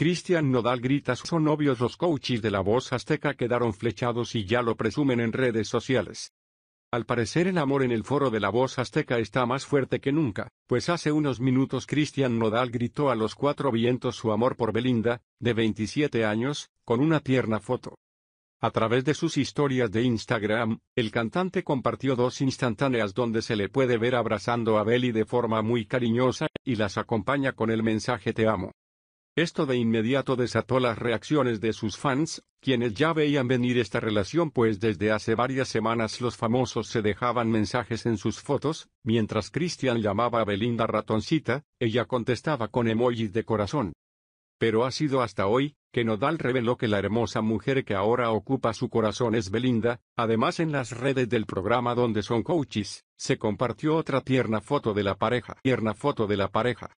Cristian Nodal grita son novios los coaches de la voz azteca quedaron flechados y ya lo presumen en redes sociales. Al parecer el amor en el foro de la voz azteca está más fuerte que nunca, pues hace unos minutos Cristian Nodal gritó a los cuatro vientos su amor por Belinda, de 27 años, con una tierna foto. A través de sus historias de Instagram, el cantante compartió dos instantáneas donde se le puede ver abrazando a Beli de forma muy cariñosa, y las acompaña con el mensaje Te amo. Esto de inmediato desató las reacciones de sus fans, quienes ya veían venir esta relación pues desde hace varias semanas los famosos se dejaban mensajes en sus fotos, mientras Cristian llamaba a Belinda ratoncita, ella contestaba con emojis de corazón. Pero ha sido hasta hoy, que Nodal reveló que la hermosa mujer que ahora ocupa su corazón es Belinda, además en las redes del programa donde son coaches, se compartió otra tierna foto de la pareja. Tierna foto de la pareja.